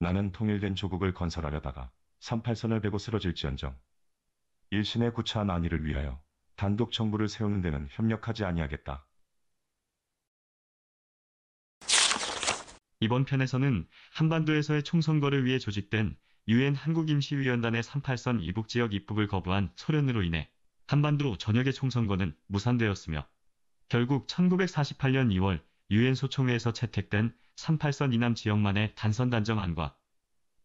나는 통일된 조국을 건설하려다가 38선을 베고 쓰러질지언정 일신의 구차한 안위를 위하여 단독 정부를 세우는 데는 협력하지 아니하겠다. 이번 편에서는 한반도에서의 총선거를 위해 조직된 유엔 한국임시위원단의 38선 이북 지역 입국을 거부한 소련으로 인해 한반도 전역의 총선거는 무산되었으며 결국 1948년 2월 유엔 소총회에서 채택된 38선 이남 지역만의 단선 단정안과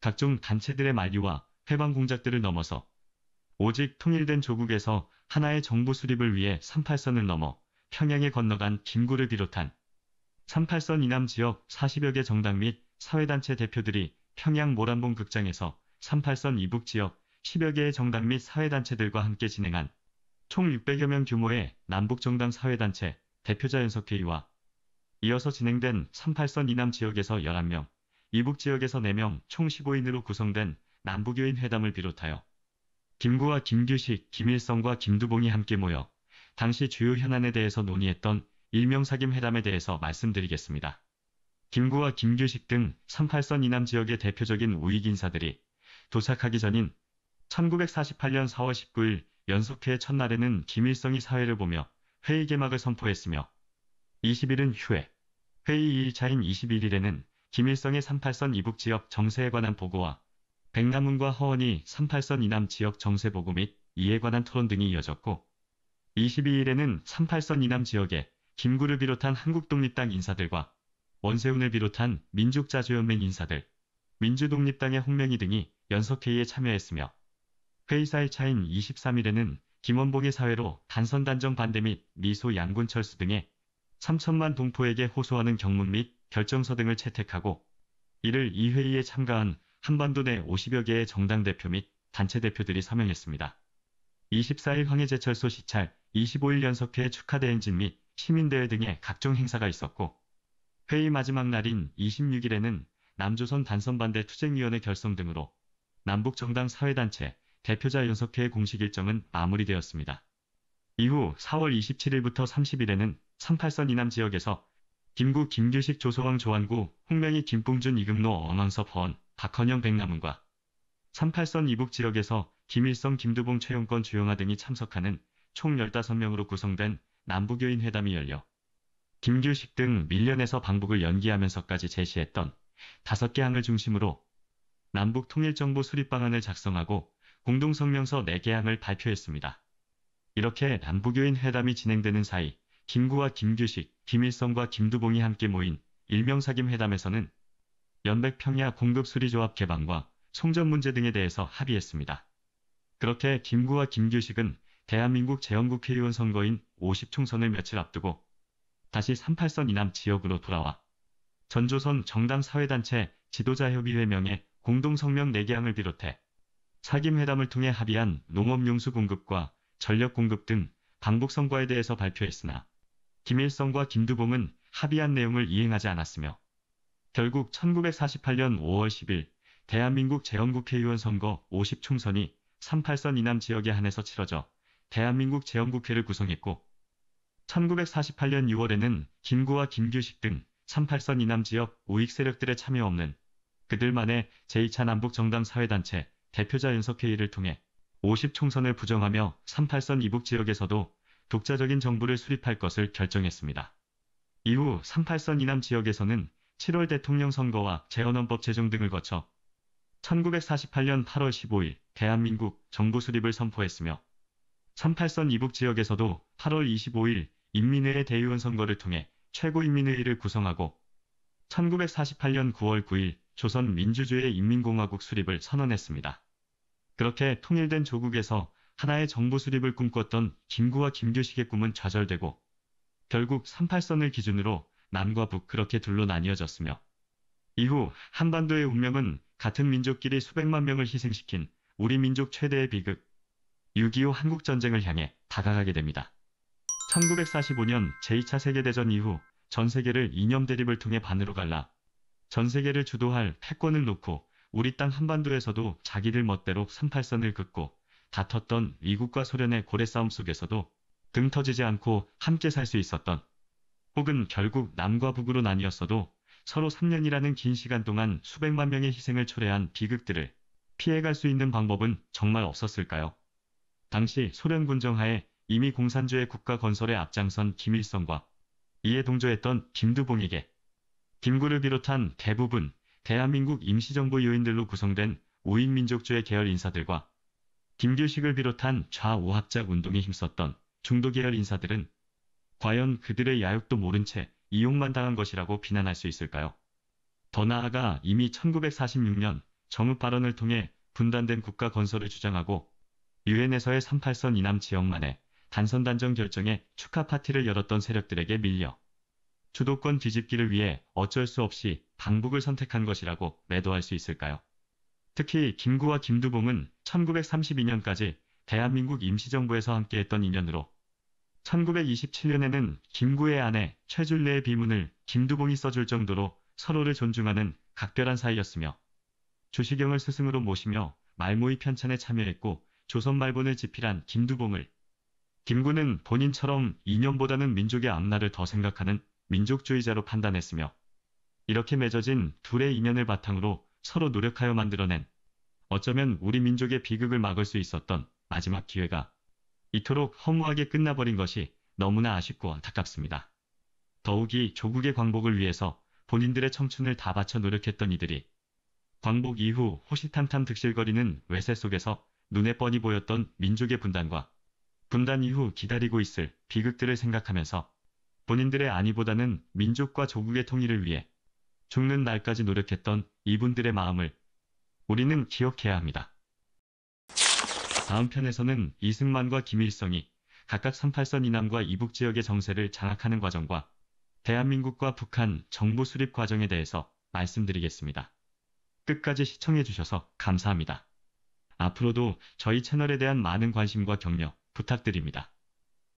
각종 단체들의 만류와 해방 공작들을 넘어서 오직 통일된 조국에서 하나의 정부 수립을 위해 38선을 넘어 평양에 건너간 김구를 비롯한 38선 이남 지역 40여 개 정당 및 사회단체 대표들이 평양 모란봉 극장에서 38선 이북 지역 10여 개의 정당 및 사회단체들과 함께 진행한 총 600여 명 규모의 남북정당 사회단체 대표자 연석회의와 이어서 진행된 38선 이남 지역에서 11명, 이북 지역에서 4명 총 15인으로 구성된 남북교인 회담을 비롯하여 김구와 김규식, 김일성과 김두봉이 함께 모여 당시 주요 현안에 대해서 논의했던 일명사김 회담에 대해서 말씀드리겠습니다. 김구와 김규식 등 38선 이남 지역의 대표적인 우익 인사들이 도착하기 전인 1948년 4월 19일 연속회의 첫날에는 김일성이 사회를 보며 회의 개막을 선포했으며 20일은 휴회, 회의 2일차인 21일에는 김일성의 38선 이북 지역 정세에 관한 보고와 백남훈과 허원이 38선 이남 지역 정세 보고 및 이에 관한 토론 등이 이어졌고 22일에는 38선 이남 지역에 김구를 비롯한 한국독립당 인사들과 원세훈을 비롯한 민족자주연맹 인사들, 민주독립당의 홍명희 등이 연석회의에 참여했으며 회의사의 차인 23일에는 김원봉의 사회로 단선단정 반대 및 미소 양군철수 등의 3천만 동포에게 호소하는 경문 및 결정서 등을 채택하고 이를 이 회의에 참가한 한반도 내 50여 개의 정당 대표 및 단체 대표들이 서명했습니다. 24일 황해제철소 시찰, 25일 연석회 축하대행진 및 시민대회 등의 각종 행사가 있었고 회의 마지막 날인 26일에는 남조선 단선반대 투쟁위원회 결성 등으로 남북 정당 사회단체 대표자 연석회의 공식 일정은 마무리되었습니다. 이후 4월 27일부터 30일에는 38선 이남 지역에서 김구 김규식 조소왕 조한구 홍명희 김봉준 이금노 언원섭 헌 박헌영 백남은과 38선 이북 지역에서 김일성 김두봉 최용권 주영아 등이 참석하는 총 15명으로 구성된 남부교인 회담이 열려 김규식 등 밀련에서 방북을 연기하면서까지 제시했던 5개 항을 중심으로 남북 통일정부 수립 방안을 작성하고 공동성명서 4개 항을 발표했습니다. 이렇게 남부교인 회담이 진행되는 사이 김구와 김규식, 김일성과 김두봉이 함께 모인 일명사김 회담에서는 연백평야 공급수리조합 개방과 송전 문제 등에 대해서 합의했습니다. 그렇게 김구와 김규식은 대한민국 재헌국회의원 선거인 50총선을 며칠 앞두고 다시 38선 이남 지역으로 돌아와 전조선 정당 사회단체 지도자협의회 명의 공동성명 4개항을 비롯해 사김회담을 통해 합의한 농업용수 공급과 전력 공급 등 방북 성과에 대해서 발표했으나 김일성과 김두봉은 합의한 내용을 이행하지 않았으며 결국 1948년 5월 10일 대한민국 재헌국회의원 선거 50총선이 38선 이남 지역에 한해서 치러져 대한민국 재헌국회를 구성했고 1948년 6월에는 김구와 김규식 등 38선 이남 지역 우익 세력들의 참여 없는 그들만의 제2차 남북 정당 사회단체 대표자 연석회의를 통해 50총선을 부정하며 38선 이북 지역에서도 독자적인 정부를 수립할 것을 결정했습니다. 이후 38선 이남 지역에서는 7월 대통령 선거와 재헌헌법 제정 등을 거쳐 1948년 8월 15일 대한민국 정부 수립을 선포했으며 38선 이북 지역에서도 8월 25일 인민회의 대의원 선거를 통해 최고인민회의를 구성하고 1948년 9월 9일 조선민주주의 인민공화국 수립을 선언했습니다. 그렇게 통일된 조국에서 하나의 정부 수립을 꿈꿨던 김구와 김규식의 꿈은 좌절되고 결국 38선을 기준으로 남과 북 그렇게 둘로 나뉘어졌으며 이후 한반도의 운명은 같은 민족끼리 수백만 명을 희생시킨 우리 민족 최대의 비극 6.25 한국전쟁을 향해 다가가게 됩니다. 1945년 제2차 세계대전 이후 전 세계를 이념 대립을 통해 반으로 갈라 전 세계를 주도할 패권을 놓고 우리 땅 한반도에서도 자기들 멋대로 38선을 긋고 다퉜던 미국과 소련의 고래 싸움 속에서도 등 터지지 않고 함께 살 수 있었던 혹은 결국 남과 북으로 나뉘었어도 서로 3년이라는 긴 시간 동안 수백만 명의 희생을 초래한 비극들을 피해갈 수 있는 방법은 정말 없었을까요? 당시 소련 군정하에 이미 공산주의 국가 건설에 앞장선 김일성과 이에 동조했던 김두봉에게 김구를 비롯한 대부분 대한민국 임시정부 요인들로 구성된 우익민족주의 계열 인사들과 김규식을 비롯한 좌우합작 운동에 힘썼던 중도계열 인사들은 과연 그들의 야욕도 모른 채 이용만 당한 것이라고 비난할 수 있을까요? 더 나아가 이미 1946년 정읍 발언을 통해 분단된 국가 건설을 주장하고 유엔에서의 38선 이남 지역만의 단선 단정 결정에 축하 파티를 열었던 세력들에게 밀려 주도권 뒤집기를 위해 어쩔 수 없이 방북을 선택한 것이라고 매도할 수 있을까요? 특히 김구와 김두봉은 1932년까지 대한민국 임시정부에서 함께했던 인연으로 1927년에는 김구의 아내 최줄래의 비문을 김두봉이 써줄 정도로 서로를 존중하는 각별한 사이였으며 조시경을 스승으로 모시며 말모의 편찬에 참여했고 조선말본을 집필한 김두봉을 김구는 본인처럼 인연보다는 민족의 앞날을 더 생각하는 민족주의자로 판단했으며 이렇게 맺어진 둘의 인연을 바탕으로 서로 노력하여 만들어낸 어쩌면 우리 민족의 비극을 막을 수 있었던 마지막 기회가 이토록 허무하게 끝나버린 것이 너무나 아쉽고 안타깝습니다. 더욱이 조국의 광복을 위해서 본인들의 청춘을 다 바쳐 노력했던 이들이 광복 이후 호시탐탐 득실거리는 외세 속에서 눈에 뻔히 보였던 민족의 분단과 분단 이후 기다리고 있을 비극들을 생각하면서 본인들의 안위보다는 민족과 조국의 통일을 위해 죽는 날까지 노력했던 이분들의 마음을 우리는 기억해야 합니다. 다음 편에서는 이승만과 김일성이 각각 38선 이남과 이북 지역의 정세를 장악하는 과정과 대한민국과 북한 정부 수립 과정에 대해서 말씀드리겠습니다. 끝까지 시청해주셔서 감사합니다. 앞으로도 저희 채널에 대한 많은 관심과 격려 부탁드립니다.